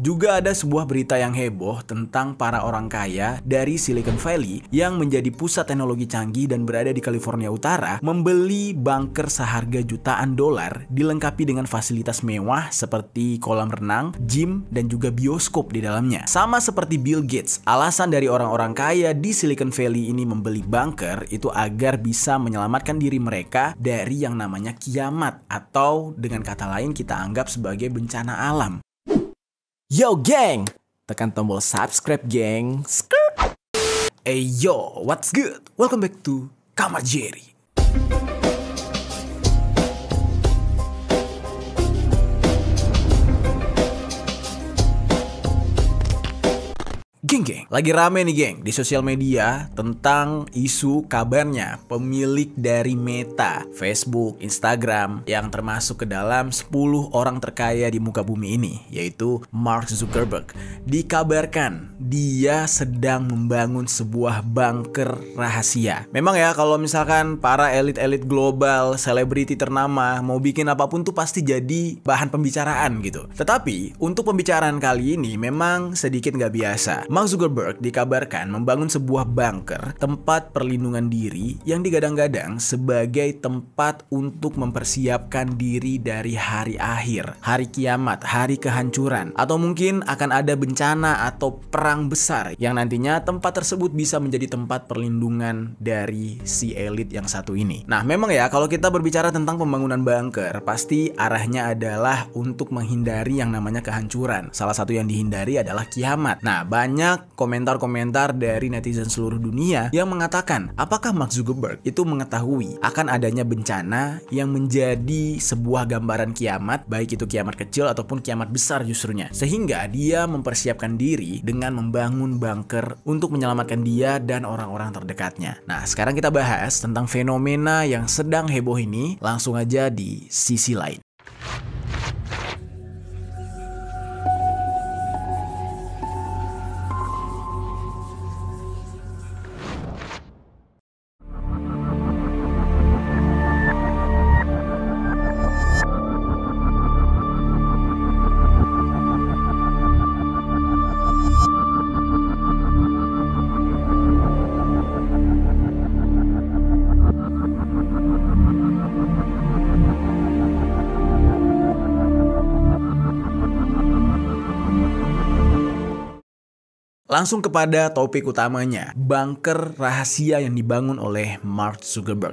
Juga ada sebuah berita yang heboh tentang para orang kaya dari Silicon Valley yang menjadi pusat teknologi canggih dan berada di California Utara membeli bunker seharga jutaan dolar dilengkapi dengan fasilitas mewah seperti kolam renang, gym, dan juga bioskop di dalamnya. Sama seperti Bill Gates, alasan dari orang-orang kaya di Silicon Valley ini membeli bunker itu agar bisa menyelamatkan diri mereka dari yang namanya kiamat atau dengan kata lain kita anggap sebagai bencana alam. Yo geng, tekan tombol subscribe geng. Skrr. Hey yo, what's good? Welcome back to Kamar Jerry. Geng geng, lagi rame nih geng di sosial media tentang isu kabarnya pemilik dari Meta, Facebook, Instagram yang termasuk ke dalam 10 orang terkaya di muka bumi ini yaitu Mark Zuckerberg. Dikabarkan dia sedang membangun sebuah bunker rahasia. Memang ya kalau misalkan para elit-elit global, selebriti ternama mau bikin apapun tuh pasti jadi bahan pembicaraan gitu. Tetapi untuk pembicaraan kali ini memang sedikit nggak biasa. Mark Zuckerberg dikabarkan membangun sebuah bunker, tempat perlindungan diri yang digadang-gadang sebagai tempat untuk mempersiapkan diri dari hari akhir, hari kiamat, hari kehancuran, atau mungkin akan ada bencana atau perang besar yang nantinya tempat tersebut bisa menjadi tempat perlindungan dari si elit yang satu ini. Nah, memang ya kalau kita berbicara tentang pembangunan bunker, pasti arahnya adalah untuk menghindari yang namanya kehancuran. Salah satu yang dihindari adalah kiamat. Nah, banyak banyak komentar-komentar dari netizen seluruh dunia yang mengatakan apakah Mark Zuckerberg itu mengetahui akan adanya bencana yang menjadi sebuah gambaran kiamat, baik itu kiamat kecil ataupun kiamat besar justrunya. Sehingga dia mempersiapkan diri dengan membangun bunker untuk menyelamatkan dia dan orang-orang terdekatnya. Nah, sekarang kita bahas tentang fenomena yang sedang heboh ini langsung aja di sisi lain. Langsung kepada topik utamanya, bunker rahasia yang dibangun oleh Mark Zuckerberg.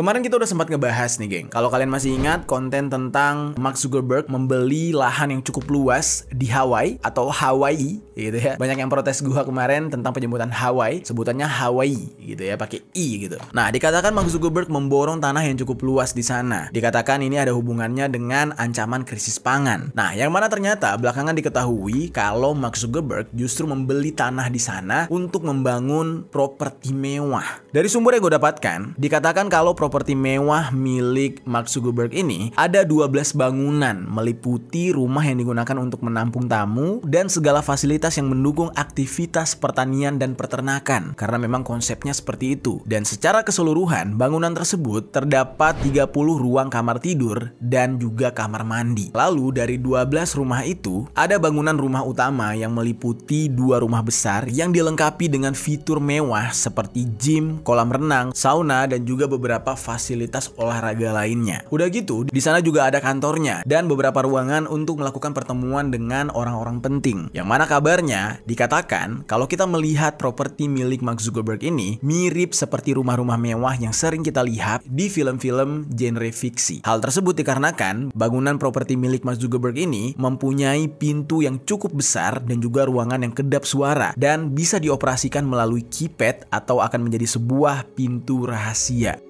Kemarin kita udah sempat ngebahas nih, geng. Kalau kalian masih ingat konten tentang Mark Zuckerberg membeli lahan yang cukup luas di Hawaii atau Hawaii, gitu ya. Banyak yang protes gua kemarin tentang penyebutan Hawaii, sebutannya Hawaii, gitu ya, pakai i gitu. Nah, dikatakan Mark Zuckerberg memborong tanah yang cukup luas di sana. Dikatakan ini ada hubungannya dengan ancaman krisis pangan. Nah, yang mana ternyata belakangan diketahui kalau Mark Zuckerberg justru membeli tanah di sana untuk membangun properti mewah. Dari sumber yang gue dapatkan, dikatakan kalau properti properti mewah milik Mark Zuckerberg ini, ada 12 bangunan meliputi rumah yang digunakan untuk menampung tamu dan segala fasilitas yang mendukung aktivitas pertanian dan peternakan karena memang konsepnya seperti itu. Dan secara keseluruhan, bangunan tersebut terdapat 30 ruang kamar tidur dan juga kamar mandi. Lalu dari 12 rumah itu, ada bangunan rumah utama yang meliputi dua rumah besar yang dilengkapi dengan fitur mewah seperti gym, kolam renang, sauna, dan juga beberapa fasilitas olahraga lainnya. Udah gitu, di sana juga ada kantornya dan beberapa ruangan untuk melakukan pertemuan dengan orang-orang penting. Yang mana kabarnya dikatakan kalau kita melihat properti milik Mark Zuckerberg ini mirip seperti rumah-rumah mewah yang sering kita lihat di film-film genre fiksi. Hal tersebut dikarenakan bangunan properti milik Mark Zuckerberg ini mempunyai pintu yang cukup besar dan juga ruangan yang kedap suara dan bisa dioperasikan melalui keypad atau akan menjadi sebuah pintu rahasia.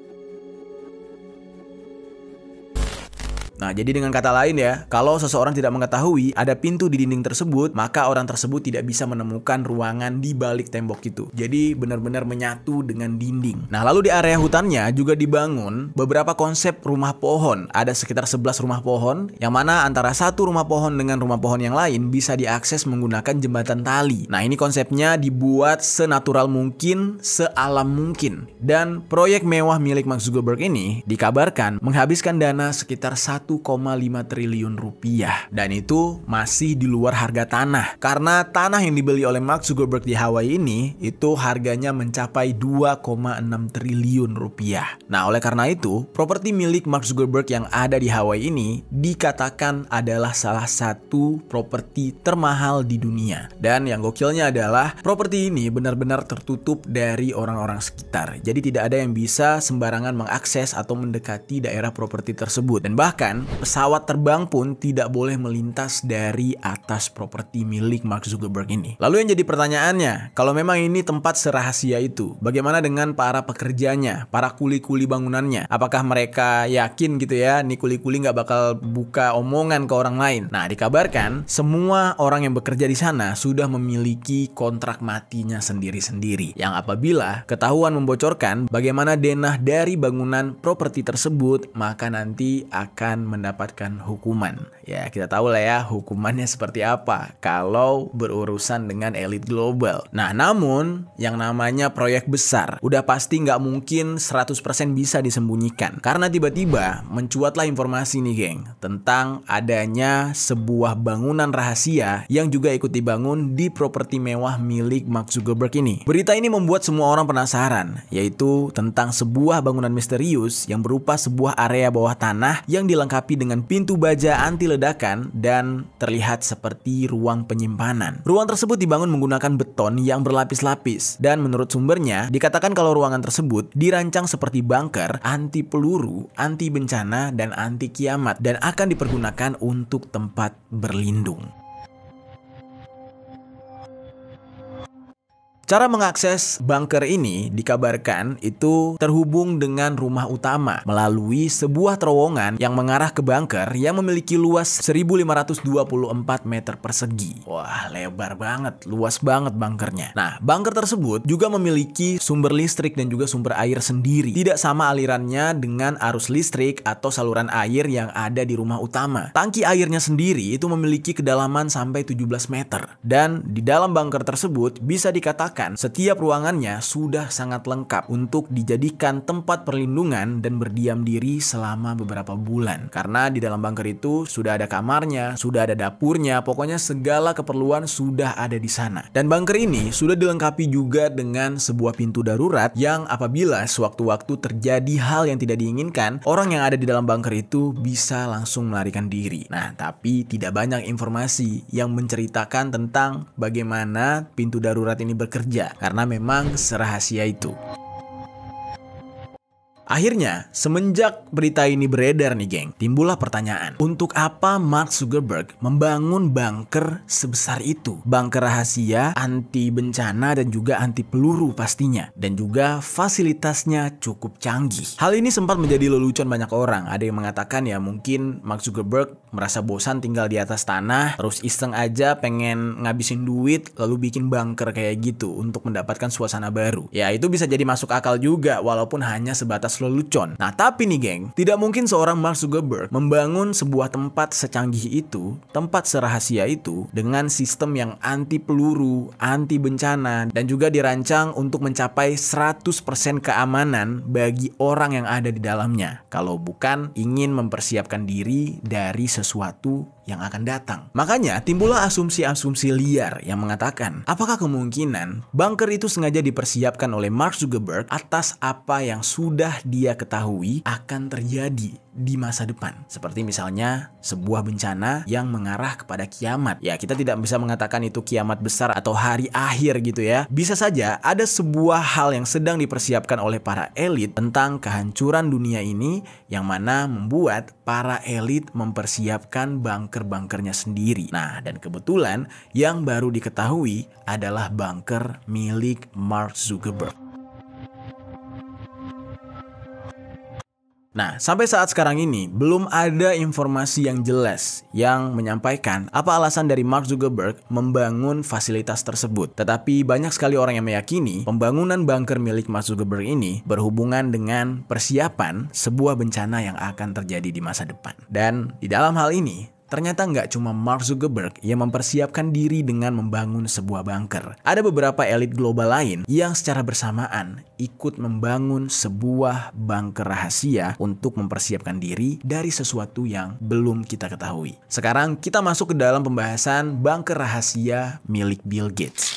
Nah, jadi dengan kata lain ya, kalau seseorang tidak mengetahui ada pintu di dinding tersebut, maka orang tersebut tidak bisa menemukan ruangan di balik tembok itu. Jadi benar-benar menyatu dengan dinding. Nah, lalu di area hutannya juga dibangun beberapa konsep rumah pohon. Ada sekitar 11 rumah pohon, yang mana antara satu rumah pohon dengan rumah pohon yang lain bisa diakses menggunakan jembatan tali. Nah, ini konsepnya dibuat senatural mungkin, sealam mungkin. Dan proyek mewah milik Mark Zuckerberg ini dikabarkan menghabiskan dana sekitar 1 1,5 triliun rupiah. Dan itu masih di luar harga tanah. Karena tanah yang dibeli oleh Mark Zuckerberg di Hawaii ini, itu harganya mencapai 2,6 triliun rupiah. Nah, oleh karena itu, properti milik Mark Zuckerberg yang ada di Hawaii ini dikatakan adalah salah satu properti termahal di dunia. Dan yang gokilnya adalah properti ini benar-benar tertutup dari orang-orang sekitar. Jadi tidak ada yang bisa sembarangan mengakses atau mendekati daerah properti tersebut. Dan bahkan pesawat terbang pun tidak boleh melintas dari atas properti milik Mark Zuckerberg ini. Lalu yang jadi pertanyaannya, kalau memang ini tempat serahasia itu, bagaimana dengan para pekerjanya, para kuli-kuli bangunannya? Apakah mereka yakin gitu ya, nih kuli-kuli nggak bakal buka omongan ke orang lain? Nah, dikabarkan semua orang yang bekerja di sana sudah memiliki kontrak matinya sendiri-sendiri. Yang apabila ketahuan membocorkan bagaimana denah dari bangunan properti tersebut, maka nanti akan mendapatkan hukuman. Ya, kita tahu lah ya hukumannya seperti apa kalau berurusan dengan elit global. Nah, namun yang namanya proyek besar udah pasti nggak mungkin 100% bisa disembunyikan. Karena tiba-tiba mencuatlah informasi nih geng tentang adanya sebuah bangunan rahasia yang juga ikut dibangun di properti mewah milik Mark Zuckerberg ini. Berita ini membuat semua orang penasaran, yaitu tentang sebuah bangunan misterius yang berupa sebuah area bawah tanah yang dilengkapi dilengkapi dengan pintu baja anti ledakan dan terlihat seperti ruang penyimpanan. Ruang tersebut dibangun menggunakan beton yang berlapis-lapis dan menurut sumbernya dikatakan kalau ruangan tersebut dirancang seperti bunker anti peluru, anti bencana dan anti kiamat dan akan dipergunakan untuk tempat berlindung. Cara mengakses bunker ini dikabarkan itu terhubung dengan rumah utama melalui sebuah terowongan yang mengarah ke bunker yang memiliki luas 1524 meter persegi. Wah, lebar banget, luas banget bunkernya. Nah, bunker tersebut juga memiliki sumber listrik dan juga sumber air sendiri. Tidak sama alirannya dengan arus listrik atau saluran air yang ada di rumah utama. Tangki airnya sendiri itu memiliki kedalaman sampai 17 meter. Dan di dalam bunker tersebut bisa dikatakan Bahkan setiap ruangannya sudah sangat lengkap untuk dijadikan tempat perlindungan dan berdiam diri selama beberapa bulan. Karena di dalam bunker itu sudah ada kamarnya, sudah ada dapurnya, pokoknya segala keperluan sudah ada di sana. Dan bunker ini sudah dilengkapi juga dengan sebuah pintu darurat yang apabila sewaktu-waktu terjadi hal yang tidak diinginkan, orang yang ada di dalam bunker itu bisa langsung melarikan diri. Nah, tapi tidak banyak informasi yang menceritakan tentang bagaimana pintu darurat ini bekerja kerja karena memang serahasia itu. Akhirnya, semenjak berita ini beredar nih geng, timbullah pertanyaan. Untuk apa Mark Zuckerberg membangun bunker sebesar itu? Bunker rahasia, anti bencana, dan juga anti peluru pastinya. Dan juga fasilitasnya cukup canggih. Hal ini sempat menjadi lelucon banyak orang. Ada yang mengatakan ya mungkin Mark Zuckerberg merasa bosan tinggal di atas tanah, terus iseng aja pengen ngabisin duit, lalu bikin bunker kayak gitu untuk mendapatkan suasana baru. Ya itu bisa jadi masuk akal juga walaupun hanya sebatas lelucon. Nah tapi nih geng, tidak mungkin seorang Mark Zuckerberg membangun sebuah tempat secanggih itu, tempat serahasia itu, dengan sistem yang anti peluru, anti bencana, dan juga dirancang untuk mencapai 100% keamanan bagi orang yang ada di dalamnya. Kalau bukan ingin mempersiapkan diri dari sesuatu yang akan datang. Makanya timbullah asumsi-asumsi liar yang mengatakan apakah kemungkinan bunker itu sengaja dipersiapkan oleh Mark Zuckerberg atas apa yang sudah dia ketahui akan terjadi di masa depan. Seperti misalnya sebuah bencana yang mengarah kepada kiamat. Ya, kita tidak bisa mengatakan itu kiamat besar atau hari akhir gitu ya. Bisa saja ada sebuah hal yang sedang dipersiapkan oleh para elit tentang kehancuran dunia ini yang mana membuat para elit mempersiapkan bunker-bunkernya sendiri. Nah, dan kebetulan yang baru diketahui adalah bunker milik Mark Zuckerberg. Nah, sampai saat sekarang ini belum ada informasi yang jelas yang menyampaikan apa alasan dari Mark Zuckerberg membangun fasilitas tersebut. Tetapi banyak sekali orang yang meyakini pembangunan bunker milik Mark Zuckerberg ini berhubungan dengan persiapan sebuah bencana yang akan terjadi di masa depan. Dan di dalam hal ini, Ternyata nggak cuma Mark Zuckerberg yang mempersiapkan diri dengan membangun sebuah bunker. Ada beberapa elit global lain yang secara bersamaan ikut membangun sebuah bunker rahasia untuk mempersiapkan diri dari sesuatu yang belum kita ketahui. Sekarang kita masuk ke dalam pembahasan bunker rahasia milik Bill Gates.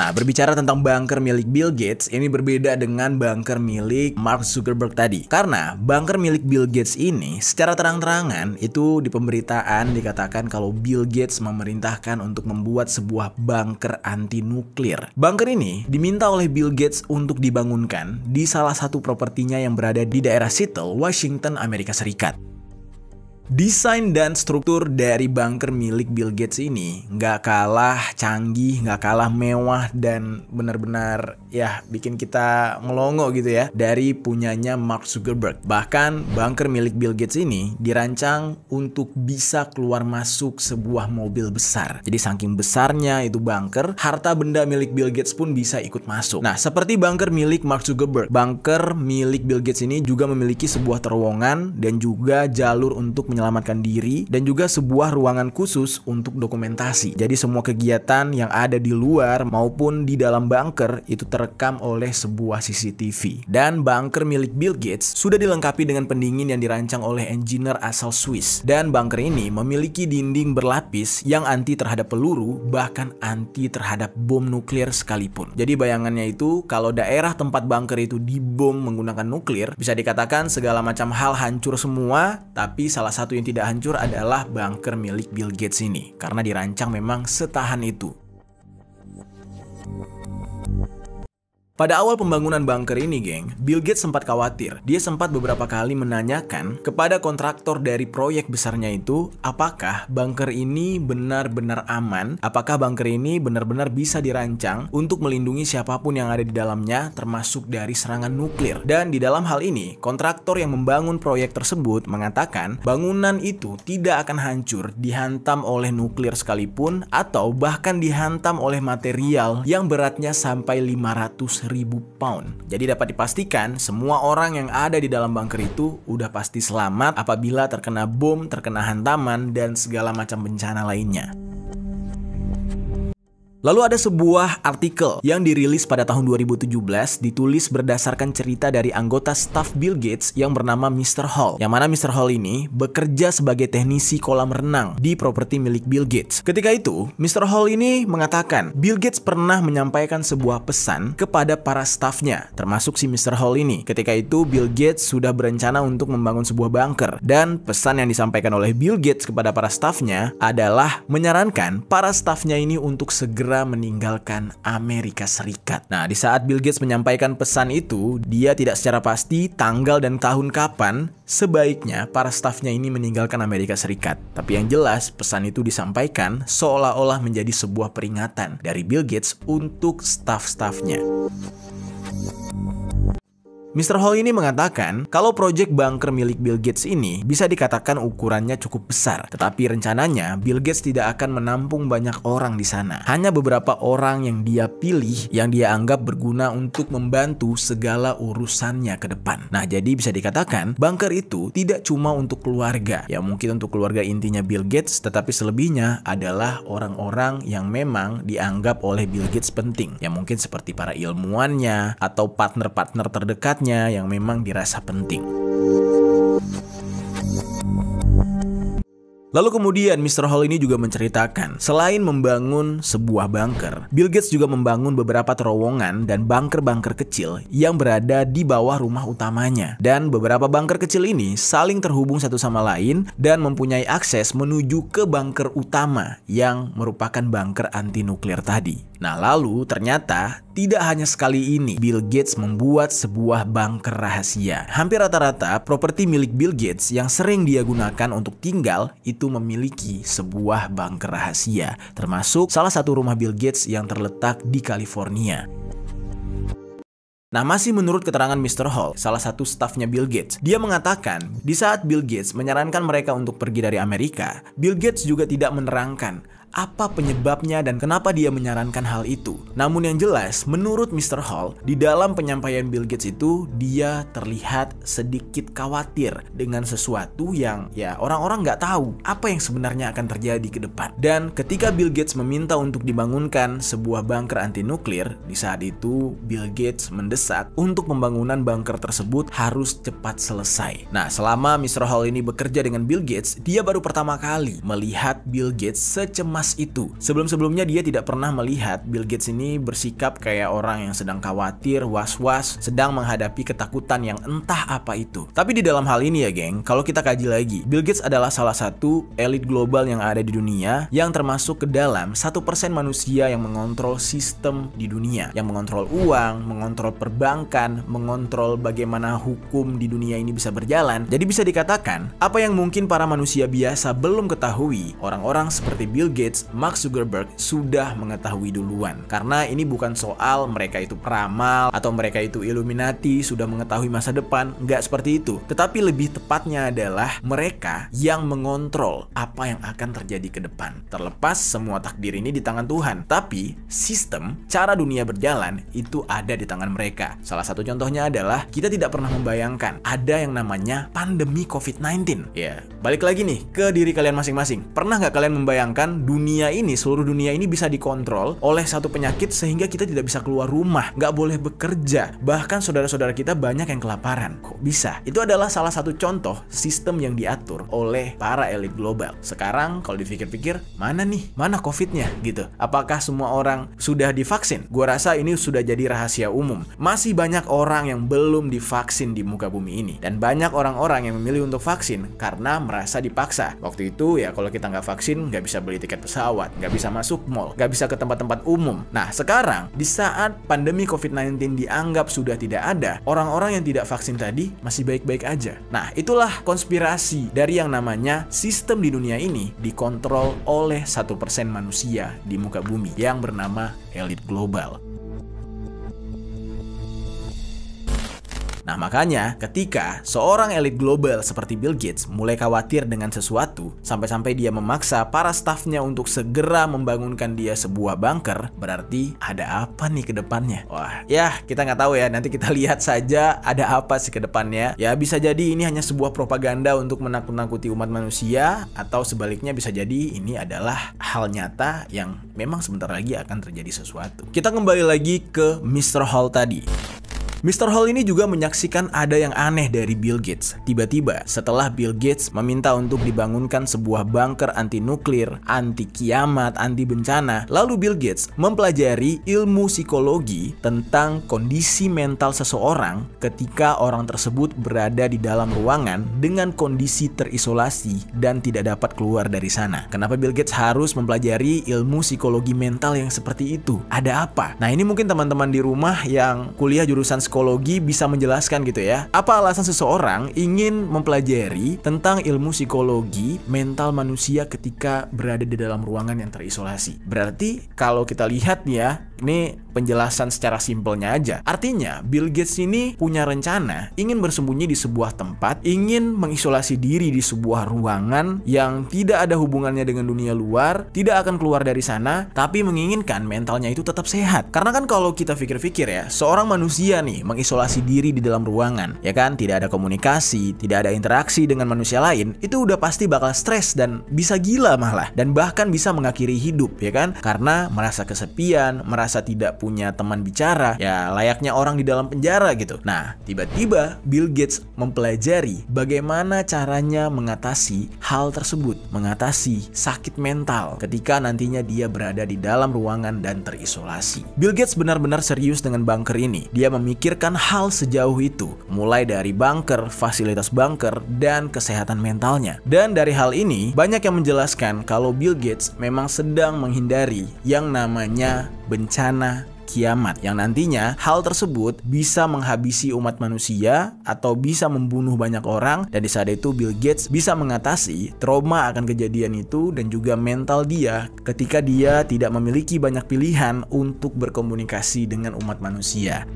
Nah, berbicara tentang bunker milik Bill Gates, ini berbeda dengan bunker milik Mark Zuckerberg tadi. Karena bunker milik Bill Gates ini secara terang-terangan itu di pemberitaan dikatakan kalau Bill Gates memerintahkan untuk membuat sebuah bunker anti nuklir. Bunker ini diminta oleh Bill Gates untuk dibangunkan di salah satu propertinya yang berada di daerah Seattle, Washington, Amerika Serikat. Desain dan struktur dari bunker milik Bill Gates ini nggak kalah canggih, nggak kalah mewah dan benar-benar ya bikin kita melongo gitu ya dari punyanya Mark Zuckerberg. Bahkan bunker milik Bill Gates ini dirancang untuk bisa keluar masuk sebuah mobil besar. Jadi saking besarnya itu bunker, harta benda milik Bill Gates pun bisa ikut masuk. Nah seperti bunker milik Mark Zuckerberg, bunker milik Bill Gates ini juga memiliki sebuah terowongan dan juga jalur untuk menyelamatkan diri dan juga sebuah ruangan khusus untuk dokumentasi. Jadi semua kegiatan yang ada di luar maupun di dalam bunker itu terekam oleh sebuah CCTV. Dan bunker milik Bill Gates sudah dilengkapi dengan pendingin yang dirancang oleh engineer asal Swiss. Dan bunker ini memiliki dinding berlapis yang anti terhadap peluru bahkan anti terhadap bom nuklir sekalipun. Jadi bayangannya itu kalau daerah tempat bunker itu dibom menggunakan nuklir bisa dikatakan segala macam hal hancur semua tapi salah satu satu yang tidak hancur adalah bunker milik Bill Gates ini, karena dirancang memang setahan itu. Pada awal pembangunan bunker ini, geng, Bill Gates sempat khawatir. Dia sempat beberapa kali menanyakan kepada kontraktor dari proyek besarnya itu, apakah bunker ini benar-benar aman? Apakah bunker ini benar-benar bisa dirancang untuk melindungi siapapun yang ada di dalamnya, termasuk dari serangan nuklir? Dan di dalam hal ini, kontraktor yang membangun proyek tersebut mengatakan bangunan itu tidak akan hancur dihantam oleh nuklir sekalipun atau bahkan dihantam oleh material yang beratnya sampai 500 pound. Jadi dapat dipastikan semua orang yang ada di dalam bunker itu udah pasti selamat apabila terkena bom, terkena hantaman, dan segala macam bencana lainnya. Lalu ada sebuah artikel yang dirilis pada tahun 2017 ditulis berdasarkan cerita dari anggota staf Bill Gates yang bernama Mr. Hall. Yang mana Mr. Hall ini bekerja sebagai teknisi kolam renang di properti milik Bill Gates. Ketika itu, Mr. Hall ini mengatakan Bill Gates pernah menyampaikan sebuah pesan kepada para stafnya, termasuk si Mr. Hall ini. Ketika itu, Bill Gates sudah berencana untuk membangun sebuah bunker dan pesan yang disampaikan oleh Bill Gates kepada para stafnya adalah menyarankan para stafnya ini untuk segera segera meninggalkan Amerika Serikat. Nah, di saat Bill Gates menyampaikan pesan itu, dia tidak secara pasti tanggal dan tahun kapan sebaiknya para stafnya ini meninggalkan Amerika Serikat. Tapi yang jelas, pesan itu disampaikan seolah-olah menjadi sebuah peringatan dari Bill Gates untuk staf-stafnya. Mr. Hall ini mengatakan kalau proyek bunker milik Bill Gates ini bisa dikatakan ukurannya cukup besar, tetapi rencananya Bill Gates tidak akan menampung banyak orang di sana. Hanya beberapa orang yang dia pilih yang dia anggap berguna untuk membantu segala urusannya ke depan. Nah, jadi bisa dikatakan bunker itu tidak cuma untuk keluarga, ya mungkin untuk keluarga intinya Bill Gates, tetapi selebihnya adalah orang-orang yang memang dianggap oleh Bill Gates penting, ya mungkin seperti para ilmuannya atau partner-partner terdekat yang memang dirasa penting. Lalu kemudian Mr. Hall ini juga menceritakan, selain membangun sebuah bunker, Bill Gates juga membangun beberapa terowongan dan bunker-bunker kecil yang berada di bawah rumah utamanya. Dan beberapa bunker kecil ini saling terhubung satu sama lain dan mempunyai akses menuju ke bunker utama yang merupakan bunker anti nuklir tadi. Nah lalu ternyata tidak hanya sekali ini, Bill Gates membuat sebuah bunker rahasia. Hampir rata-rata, properti milik Bill Gates yang sering dia gunakan untuk tinggal itu memiliki sebuah bunker rahasia, termasuk salah satu rumah Bill Gates yang terletak di California. Nah, masih menurut keterangan Mr. Hall, salah satu stafnya Bill Gates, dia mengatakan di saat Bill Gates menyarankan mereka untuk pergi dari Amerika, Bill Gates juga tidak menerangkan apa penyebabnya dan kenapa dia menyarankan hal itu. Namun yang jelas, menurut Mr. Hall, di dalam penyampaian Bill Gates itu dia terlihat sedikit khawatir dengan sesuatu yang ya orang-orang nggak tahu apa yang sebenarnya akan terjadi ke depan. Dan ketika Bill Gates meminta untuk dibangunkan sebuah bunker anti nuklir, di saat itu Bill Gates mendesak untuk pembangunan bunker tersebut harus cepat selesai. Nah, selama Mr. Hall ini bekerja dengan Bill Gates, dia baru pertama kali melihat Bill Gates secemas itu. Sebelum-sebelumnya dia tidak pernah melihat Bill Gates ini bersikap kayak orang yang sedang khawatir, was-was, sedang menghadapi ketakutan yang entah apa itu. Tapi di dalam hal ini ya geng, kalau kita kaji lagi, Bill Gates adalah salah satu elit global yang ada di dunia yang termasuk ke dalam satu persen manusia yang mengontrol sistem di dunia, yang mengontrol uang, mengontrol perbankan, mengontrol bagaimana hukum di dunia ini bisa berjalan. Jadi bisa dikatakan, apa yang mungkin para manusia biasa belum ketahui, orang-orang seperti Bill Gates Gates, Mark Zuckerberg sudah mengetahui duluan. Karena ini bukan soal mereka itu peramal atau mereka itu Illuminati sudah mengetahui masa depan, nggak seperti itu. Tetapi lebih tepatnya adalah mereka yang mengontrol apa yang akan terjadi ke depan. Terlepas semua takdir ini di tangan Tuhan, tapi sistem, cara dunia berjalan itu ada di tangan mereka. Salah satu contohnya adalah kita tidak pernah membayangkan ada yang namanya pandemi COVID-19. Ya, balik lagi nih ke diri kalian masing-masing. Pernah nggak kalian membayangkan dunia dunia ini, seluruh dunia ini bisa dikontrol oleh satu penyakit sehingga kita tidak bisa keluar rumah, nggak boleh bekerja, bahkan saudara-saudara kita banyak yang kelaparan. Kok bisa? Itu adalah salah satu contoh sistem yang diatur oleh para elit global. Sekarang kalau dipikir-pikir, mana nih? Mana COVID-nya? Gitu. Apakah semua orang sudah divaksin? Gua rasa ini sudah jadi rahasia umum. Masih banyak orang yang belum divaksin di muka bumi ini. Dan banyak orang-orang yang memilih untuk vaksin karena merasa dipaksa. Waktu itu ya kalau kita nggak vaksin, nggak bisa beli tiket pesawat pesawat, nggak bisa masuk mall, nggak bisa ke tempat-tempat umum. Nah, sekarang di saat pandemi COVID-19 dianggap sudah tidak ada, orang-orang yang tidak vaksin tadi masih baik-baik aja. Nah, itulah konspirasi dari yang namanya sistem di dunia ini dikontrol oleh satu persen manusia di muka bumi yang bernama elit global. Nah makanya ketika seorang elit global seperti Bill Gates mulai khawatir dengan sesuatu sampai-sampai dia memaksa para stafnya untuk segera membangunkan dia sebuah bunker berarti ada apa nih ke depannya? Wah ya kita nggak tahu ya nanti kita lihat saja ada apa sih ke depannya ya bisa jadi ini hanya sebuah propaganda untuk menakut-nakuti umat manusia atau sebaliknya bisa jadi ini adalah hal nyata yang memang sebentar lagi akan terjadi sesuatu. Kita kembali lagi ke Mr. Hall tadi. Mr. Hall ini juga menyaksikan ada yang aneh dari Bill Gates. Tiba-tiba, setelah Bill Gates meminta untuk dibangunkan sebuah bunker anti nuklir, anti kiamat, anti bencana, lalu Bill Gates mempelajari ilmu psikologi tentang kondisi mental seseorang ketika orang tersebut berada di dalam ruangan dengan kondisi terisolasi dan tidak dapat keluar dari sana. Kenapa Bill Gates harus mempelajari ilmu psikologi mental yang seperti itu? Ada apa? Nah, ini mungkin teman-teman di rumah yang kuliah jurusan psikologi bisa menjelaskan gitu ya. Apa alasan seseorang ingin mempelajari tentang ilmu psikologi mental manusia ketika berada di dalam ruangan yang terisolasi? Berarti kalau kita lihat nih ya, ini penjelasan secara simpelnya aja. Artinya, Bill Gates ini punya rencana ingin bersembunyi di sebuah tempat, ingin mengisolasi diri di sebuah ruangan yang tidak ada hubungannya dengan dunia luar, tidak akan keluar dari sana, tapi menginginkan mentalnya itu tetap sehat. Karena kan kalau kita pikir-pikir ya, seorang manusia nih mengisolasi diri di dalam ruangan, ya kan? Tidak ada komunikasi, tidak ada interaksi dengan manusia lain, itu udah pasti bakal stres dan bisa gila malah dan bahkan bisa mengakhiri hidup, ya kan? Karena merasa kesepian, merasa tidak punya teman bicara, ya layaknya orang di dalam penjara gitu. Nah, tiba-tiba Bill Gates mempelajari bagaimana caranya mengatasi hal tersebut, mengatasi sakit mental ketika nantinya dia berada di dalam ruangan dan terisolasi. Bill Gates benar-benar serius dengan bunker ini. Dia memikir memikirkan hal sejauh itu, mulai dari bunker, fasilitas bunker, dan kesehatan mentalnya. Dan dari hal ini, banyak yang menjelaskan kalau Bill Gates memang sedang menghindari yang namanya bencana kiamat yang nantinya hal tersebut bisa menghabisi umat manusia atau bisa membunuh banyak orang dan di saat itu Bill Gates bisa mengatasi trauma akan kejadian itu dan juga mental dia ketika dia tidak memiliki banyak pilihan untuk berkomunikasi dengan umat manusia.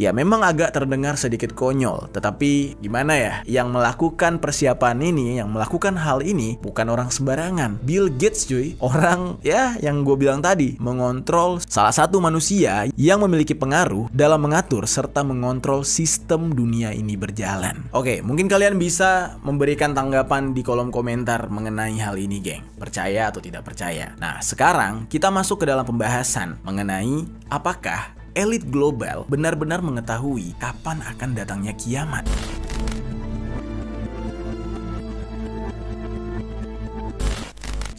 Ya memang agak terdengar sedikit konyol, tetapi gimana ya? Yang melakukan persiapan ini, yang melakukan hal ini bukan orang sembarangan. Bill Gates cuy, orang ya yang gue bilang tadi, mengontrol salah satu manusia yang memiliki pengaruh dalam mengatur serta mengontrol sistem dunia ini berjalan. Oke, mungkin kalian bisa memberikan tanggapan di kolom komentar mengenai hal ini geng. Percaya atau tidak percaya. Nah sekarang kita masuk ke dalam pembahasan mengenai apakah elit global benar-benar mengetahui kapan akan datangnya kiamat.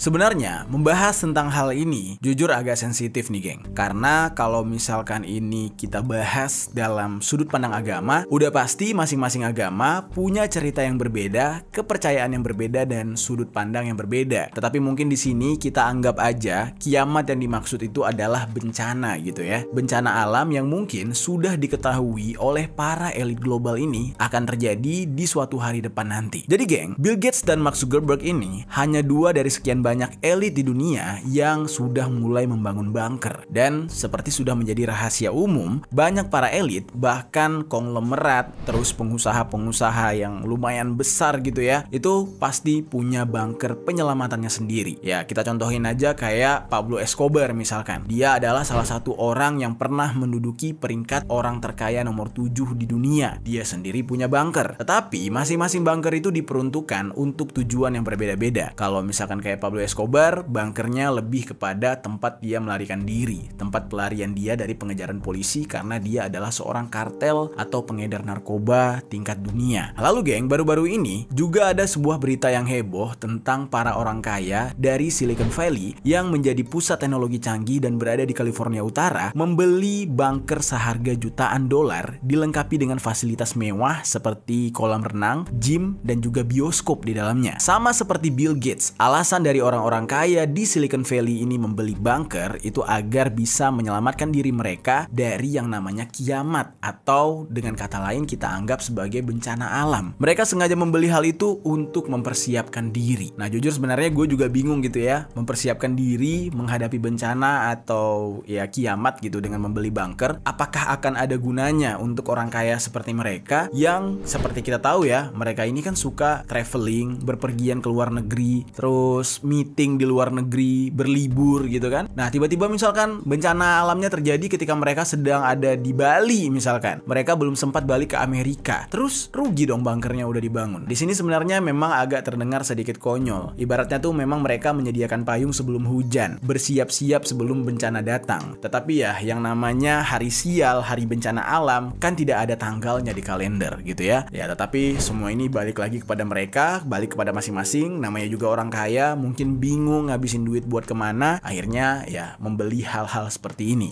Sebenarnya, membahas tentang hal ini jujur agak sensitif nih geng. Karena kalau misalkan ini kita bahas dalam sudut pandang agama, udah pasti masing-masing agama punya cerita yang berbeda, kepercayaan yang berbeda, dan sudut pandang yang berbeda. Tetapi mungkin di sini kita anggap aja kiamat yang dimaksud itu adalah bencana gitu ya. Bencana alam yang mungkin sudah diketahui oleh para elit global ini akan terjadi di suatu hari depan nanti. Jadi geng, Bill Gates dan Mark Zuckerberg ini hanya dua dari sekian banyak banyak elit di dunia yang sudah mulai membangun bunker. Dan seperti sudah menjadi rahasia umum, banyak para elit bahkan konglomerat terus pengusaha-pengusaha yang lumayan besar gitu ya, itu pasti punya bunker penyelamatannya sendiri. Ya, kita contohin aja kayak Pablo Escobar misalkan. Dia adalah salah satu orang yang pernah menduduki peringkat orang terkaya nomor 7 di dunia. Dia sendiri punya bunker. Tetapi masing-masing bunker itu diperuntukkan untuk tujuan yang berbeda-beda. Kalau misalkan kayak Pablo Escobar, bunkernya lebih kepada tempat dia melarikan diri, tempat pelarian dia dari pengejaran polisi karena dia adalah seorang kartel atau pengedar narkoba tingkat dunia. Lalu geng, baru-baru ini juga ada sebuah berita yang heboh tentang para orang kaya dari Silicon Valley yang menjadi pusat teknologi canggih dan berada di California Utara membeli bunker seharga jutaan dolar dilengkapi dengan fasilitas mewah seperti kolam renang, gym, dan juga bioskop di dalamnya. Sama seperti Bill Gates, alasan dari orang orang-orang kaya di Silicon Valley ini membeli bunker itu agar bisa menyelamatkan diri mereka dari yang namanya kiamat atau dengan kata lain kita anggap sebagai bencana alam. Mereka sengaja membeli hal itu untuk mempersiapkan diri. Nah jujur sebenarnya gue juga bingung gitu ya mempersiapkan diri menghadapi bencana atau ya kiamat gitu dengan membeli bunker. Apakah akan ada gunanya untuk orang kaya seperti mereka yang seperti kita tahu ya mereka ini kan suka traveling berpergian ke luar negeri terus meeting di luar negeri, berlibur gitu kan. Nah, tiba-tiba misalkan bencana alamnya terjadi ketika mereka sedang ada di Bali misalkan. Mereka belum sempat balik ke Amerika. Terus rugi dong bangkernya udah dibangun. Di sini sebenarnya memang agak terdengar sedikit konyol. Ibaratnya tuh memang mereka menyediakan payung sebelum hujan, bersiap-siap sebelum bencana datang. Tetapi ya yang namanya hari sial, hari bencana alam kan tidak ada tanggalnya di kalender gitu ya. Ya, tetapi semua ini balik lagi kepada mereka, balik kepada masing-masing. Namanya juga orang kaya, mungkin bingung ngabisin duit buat kemana, akhirnya ya membeli hal-hal seperti ini.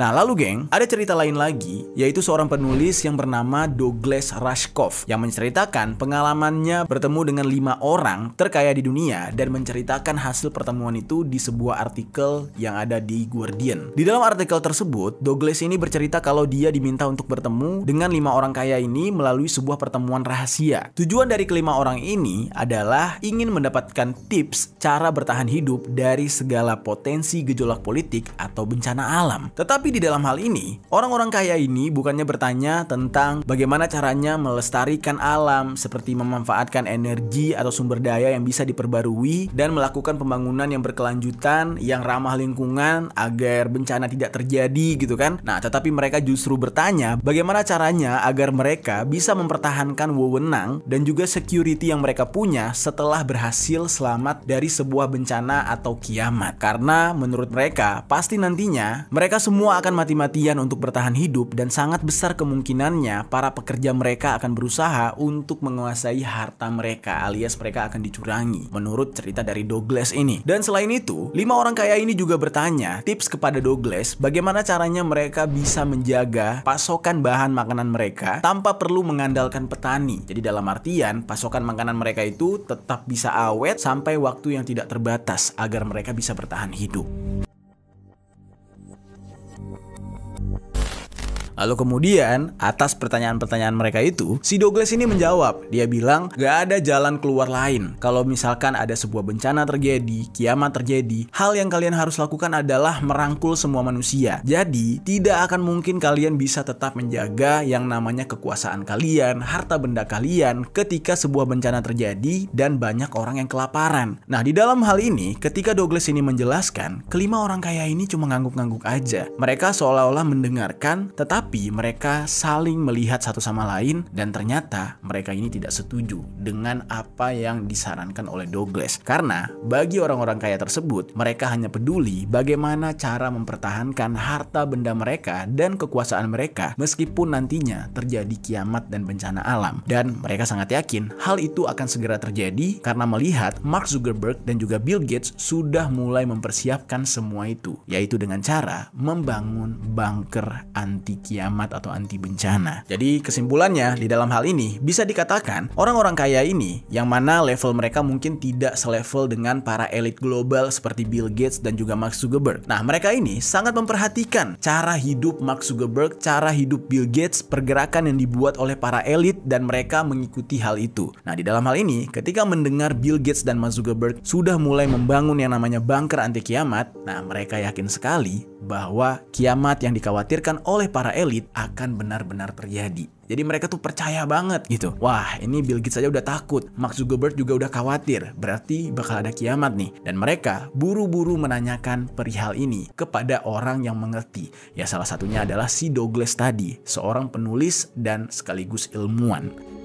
Nah, lalu geng, ada cerita lain lagi, yaitu seorang penulis yang bernama Douglas Rushkoff yang menceritakan pengalamannya bertemu dengan lima orang terkaya di dunia dan menceritakan hasil pertemuan itu di sebuah artikel yang ada di Guardian. Di dalam artikel tersebut, Douglas ini bercerita kalau dia diminta untuk bertemu dengan lima orang kaya ini melalui sebuah pertemuan rahasia. Tujuan dari kelima orang ini adalah ingin mendapatkan tips cara bertahan hidup dari segala potensi gejolak politik atau bencana alam. Tetapi tapi di dalam hal ini, orang-orang kaya ini bukannya bertanya tentang bagaimana caranya melestarikan alam seperti memanfaatkan energi atau sumber daya yang bisa diperbarui dan melakukan pembangunan yang berkelanjutan yang ramah lingkungan agar bencana tidak terjadi gitu kan. Nah, tetapi mereka justru bertanya bagaimana caranya agar mereka bisa mempertahankan wewenang dan juga security yang mereka punya setelah berhasil selamat dari sebuah bencana atau kiamat. Karena menurut mereka, pasti nantinya mereka semua akan mati-matian untuk bertahan hidup dan sangat besar kemungkinannya para pekerja mereka akan berusaha untuk menguasai harta mereka alias mereka akan dicurangi menurut cerita dari Douglas ini. Dan selain itu, lima orang kaya ini juga bertanya tips kepada Douglas bagaimana caranya mereka bisa menjaga pasokan bahan makanan mereka tanpa perlu mengandalkan petani. Jadi dalam artian pasokan makanan mereka itu tetap bisa awet sampai waktu yang tidak terbatas agar mereka bisa bertahan hidup. Lalu kemudian, atas pertanyaan-pertanyaan mereka itu, si Douglas ini menjawab. Dia bilang, gak ada jalan keluar lain. Kalau misalkan ada sebuah bencana terjadi, kiamat terjadi, hal yang kalian harus lakukan adalah merangkul semua manusia. Jadi, tidak akan mungkin kalian bisa tetap menjaga yang namanya kekuasaan kalian, harta benda kalian, ketika sebuah bencana terjadi dan banyak orang yang kelaparan. Nah, di dalam hal ini, ketika Douglas ini menjelaskan, kelima orang kaya ini cuma ngangguk-ngangguk aja. Mereka seolah-olah mendengarkan, tetapi tapi mereka saling melihat satu sama lain dan ternyata mereka ini tidak setuju dengan apa yang disarankan oleh Douglas. Karena bagi orang-orang kaya tersebut, mereka hanya peduli bagaimana cara mempertahankan harta benda mereka dan kekuasaan mereka meskipun nantinya terjadi kiamat dan bencana alam. Dan mereka sangat yakin hal itu akan segera terjadi karena melihat Mark Zuckerberg dan juga Bill Gates sudah mulai mempersiapkan semua itu, yaitu dengan cara membangun bunker anti kiamat kiamat atau anti bencana. Jadi kesimpulannya di dalam hal ini bisa dikatakan orang-orang kaya ini yang mana level mereka mungkin tidak selevel dengan para elit global seperti Bill Gates dan juga Mark Zuckerberg. Nah mereka ini sangat memperhatikan cara hidup Mark Zuckerberg, cara hidup Bill Gates, pergerakan yang dibuat oleh para elit dan mereka mengikuti hal itu. Nah di dalam hal ini ketika mendengar Bill Gates dan Mark Zuckerberg sudah mulai membangun yang namanya bunker anti kiamat, nah mereka yakin sekali bahwa kiamat yang dikhawatirkan oleh para elit akan benar-benar terjadi. Jadi mereka tuh percaya banget gitu. Wah, ini Bill Gates aja udah takut. Mark Zuckerberg juga udah khawatir. Berarti bakal ada kiamat nih. Dan mereka buru-buru menanyakan perihal ini kepada orang yang mengerti. Ya salah satunya adalah si Douglas tadi, seorang penulis dan sekaligus ilmuwan.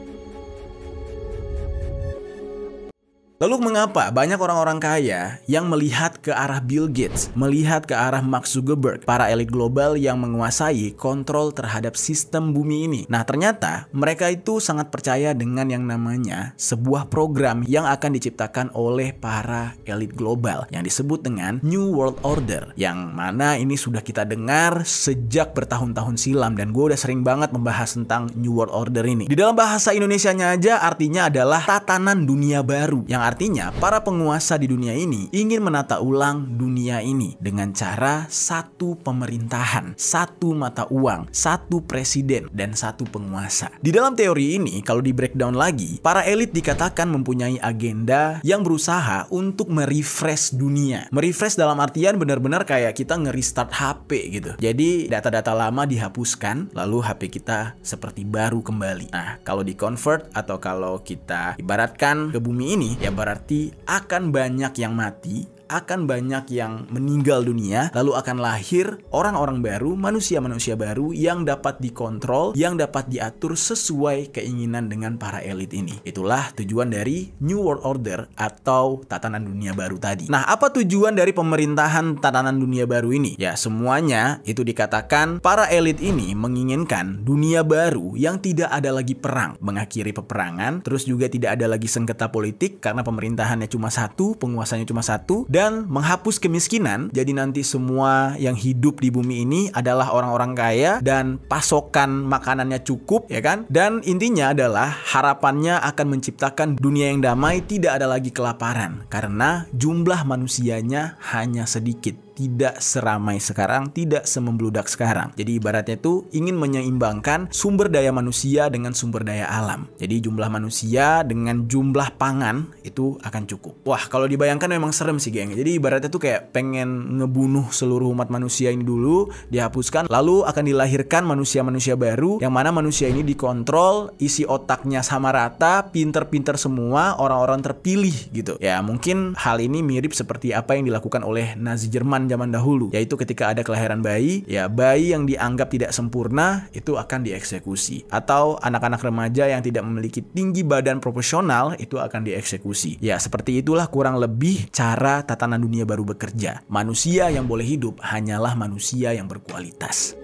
Lalu mengapa banyak orang-orang kaya yang melihat ke arah Bill Gates, melihat ke arah Mark Zuckerberg, para elit global yang menguasai kontrol terhadap sistem bumi ini? Nah, ternyata mereka itu sangat percaya dengan yang namanya sebuah program yang akan diciptakan oleh para elit global yang disebut dengan New World Order. Yang mana ini sudah kita dengar sejak bertahun-tahun silam dan gue udah sering banget membahas tentang New World Order ini. Di dalam bahasa Indonesianya aja artinya adalah tatanan dunia baru yang artinya para penguasa di dunia ini ingin menata ulang dunia ini dengan cara satu pemerintahan, satu mata uang, satu presiden, dan satu penguasa. Di dalam teori ini, kalau di breakdown lagi, para elit dikatakan mempunyai agenda yang berusaha untuk merefresh dunia. Merefresh dalam artian benar-benar kayak kita nge-restart HP gitu. Jadi data-data lama dihapuskan, lalu HP kita seperti baru kembali. Nah, kalau di convert atau kalau kita ibaratkan ke bumi ini, ya berarti akan banyak yang mati akan banyak yang meninggal dunia, lalu akan lahir orang-orang baru, manusia-manusia baru yang dapat dikontrol, yang dapat diatur sesuai keinginan dengan para elit ini. Itulah tujuan dari New World Order atau tatanan dunia baru tadi. Nah, apa tujuan dari pemerintahan tatanan dunia baru ini? Ya, semuanya itu dikatakan para elit ini menginginkan dunia baru yang tidak ada lagi perang, mengakhiri peperangan, terus juga tidak ada lagi sengketa politik karena pemerintahannya cuma satu, penguasanya cuma satu, dan menghapus kemiskinan. Jadi nanti semua yang hidup di bumi ini adalah orang-orang kaya dan pasokan makanannya cukup ya kan? Dan intinya adalah harapannya akan menciptakan dunia yang damai, tidak ada lagi kelaparan karena jumlah manusianya hanya sedikit tidak seramai sekarang, tidak semembludak sekarang. Jadi ibaratnya itu ingin menyeimbangkan sumber daya manusia dengan sumber daya alam. Jadi jumlah manusia dengan jumlah pangan itu akan cukup. Wah, kalau dibayangkan memang serem sih, geng. Jadi ibaratnya tuh kayak pengen ngebunuh seluruh umat manusia ini dulu, dihapuskan, lalu akan dilahirkan manusia-manusia baru yang mana manusia ini dikontrol, isi otaknya sama rata, pinter-pinter semua, orang-orang terpilih gitu. Ya, mungkin hal ini mirip seperti apa yang dilakukan oleh Nazi Jerman zaman dahulu, yaitu ketika ada kelahiran bayi, ya bayi yang dianggap tidak sempurna itu akan dieksekusi. Atau anak-anak remaja yang tidak memiliki tinggi badan proporsional itu akan dieksekusi. Ya, seperti itulah kurang lebih cara tatanan dunia baru bekerja. Manusia yang boleh hidup hanyalah manusia yang berkualitas.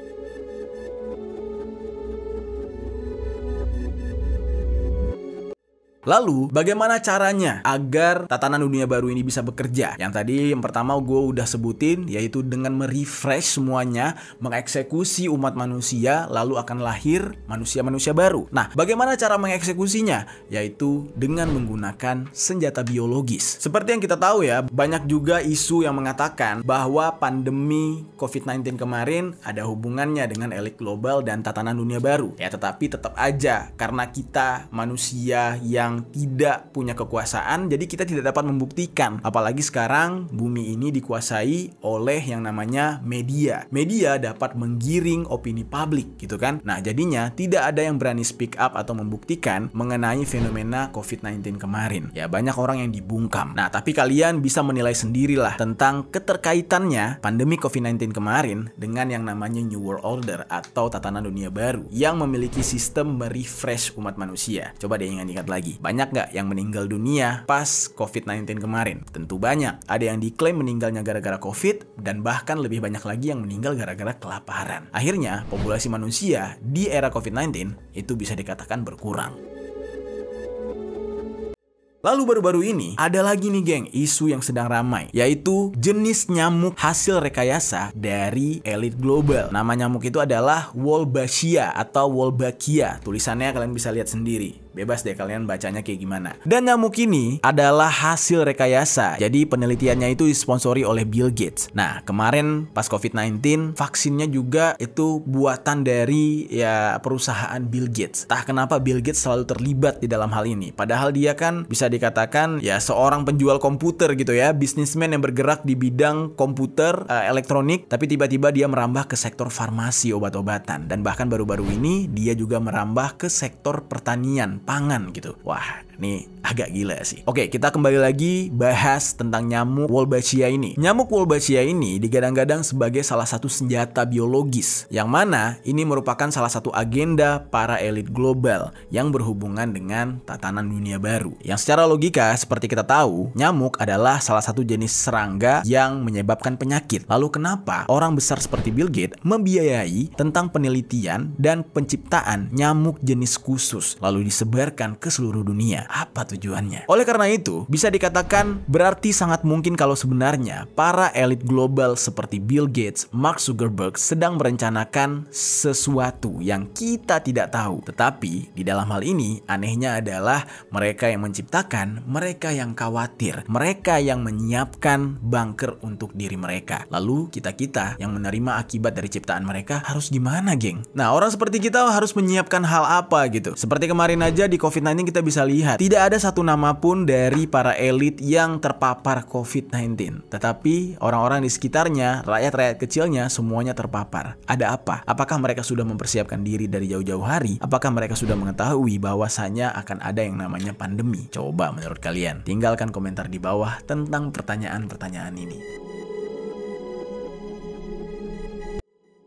Lalu, bagaimana caranya agar tatanan dunia baru ini bisa bekerja? Yang tadi yang pertama gue udah sebutin, yaitu dengan merefresh semuanya, mengeksekusi umat manusia, lalu akan lahir manusia-manusia baru. Nah, bagaimana cara mengeksekusinya? Yaitu dengan menggunakan senjata biologis. Seperti yang kita tahu ya, banyak juga isu yang mengatakan bahwa pandemi COVID-19 kemarin ada hubungannya dengan elit global dan tatanan dunia baru. Ya, tetapi tetap aja karena kita manusia yang yang tidak punya kekuasaan, jadi kita tidak dapat membuktikan. Apalagi sekarang bumi ini dikuasai oleh yang namanya media. Media dapat menggiring opini publik gitu kan. Nah, jadinya tidak ada yang berani speak up atau membuktikan mengenai fenomena COVID-19 kemarin. Ya, banyak orang yang dibungkam. Nah, tapi kalian bisa menilai sendirilah tentang keterkaitannya pandemi COVID-19 kemarin dengan yang namanya New World Order atau tatanan dunia baru yang memiliki sistem merefresh umat manusia. Coba deh ingat-ingat lagi. Banyak nggak yang meninggal dunia pas COVID-19 kemarin? Tentu banyak. Ada yang diklaim meninggalnya gara-gara COVID, dan bahkan lebih banyak lagi yang meninggal gara-gara kelaparan. Akhirnya, populasi manusia di era COVID-19 itu bisa dikatakan berkurang. Lalu baru-baru ini ada lagi nih geng isu yang sedang ramai yaitu jenis nyamuk hasil rekayasa dari elit global. Nama nyamuk itu adalah Wolbachia atau Wolbachia. Tulisannya kalian bisa lihat sendiri. Bebas deh kalian bacanya kayak gimana. Dan nyamuk ini adalah hasil rekayasa. Jadi penelitiannya itu disponsori oleh Bill Gates. Nah, kemarin pas COVID-19, vaksinnya juga itu buatan dari ya perusahaan Bill Gates. Entah kenapa Bill Gates selalu terlibat di dalam hal ini. Padahal dia kan bisa dikatakan ya seorang penjual komputer gitu ya, bisnismen yang bergerak di bidang komputer, uh, elektronik, tapi tiba-tiba dia merambah ke sektor farmasi obat-obatan dan bahkan baru-baru ini dia juga merambah ke sektor pertanian pangan gitu. Wah, Nih, agak gila sih. Oke, kita kembali lagi bahas tentang nyamuk Wolbachia ini. Nyamuk Wolbachia ini digadang-gadang sebagai salah satu senjata biologis, yang mana ini merupakan salah satu agenda para elit global yang berhubungan dengan tatanan dunia baru. Yang secara logika, seperti kita tahu, nyamuk adalah salah satu jenis serangga yang menyebabkan penyakit. Lalu kenapa orang besar seperti Bill Gates membiayai tentang penelitian dan penciptaan nyamuk jenis khusus, lalu disebarkan ke seluruh dunia? apa tujuannya. Oleh karena itu, bisa dikatakan berarti sangat mungkin kalau sebenarnya para elit global seperti Bill Gates, Mark Zuckerberg sedang merencanakan sesuatu yang kita tidak tahu. Tetapi di dalam hal ini, anehnya adalah mereka yang menciptakan, mereka yang khawatir, mereka yang menyiapkan bunker untuk diri mereka. Lalu kita-kita yang menerima akibat dari ciptaan mereka harus gimana, geng? Nah, orang seperti kita harus menyiapkan hal apa gitu. Seperti kemarin aja di COVID-19 kita bisa lihat terlihat tidak ada satu nama pun dari para elit yang terpapar COVID-19. Tetapi orang-orang di sekitarnya, rakyat-rakyat kecilnya semuanya terpapar. Ada apa? Apakah mereka sudah mempersiapkan diri dari jauh-jauh hari? Apakah mereka sudah mengetahui bahwasanya akan ada yang namanya pandemi? Coba menurut kalian, tinggalkan komentar di bawah tentang pertanyaan-pertanyaan ini.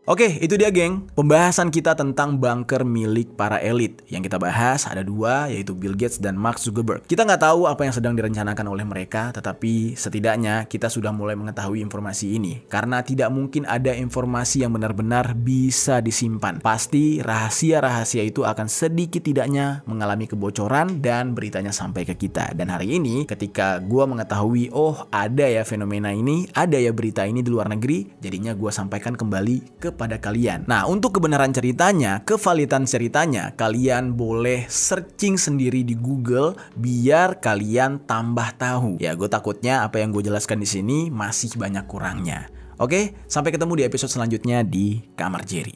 Oke, itu dia geng. Pembahasan kita tentang bunker milik para elit. Yang kita bahas ada dua, yaitu Bill Gates dan Mark Zuckerberg. Kita nggak tahu apa yang sedang direncanakan oleh mereka, tetapi setidaknya kita sudah mulai mengetahui informasi ini. Karena tidak mungkin ada informasi yang benar-benar bisa disimpan. Pasti rahasia-rahasia itu akan sedikit tidaknya mengalami kebocoran dan beritanya sampai ke kita. Dan hari ini ketika gue mengetahui, oh ada ya fenomena ini, ada ya berita ini di luar negeri, jadinya gue sampaikan kembali ke kepada kalian. Nah, untuk kebenaran ceritanya, kevalitan ceritanya, kalian boleh searching sendiri di Google biar kalian tambah tahu. Ya, gue takutnya apa yang gue jelaskan di sini masih banyak kurangnya. Oke, sampai ketemu di episode selanjutnya di Kamar Jerry.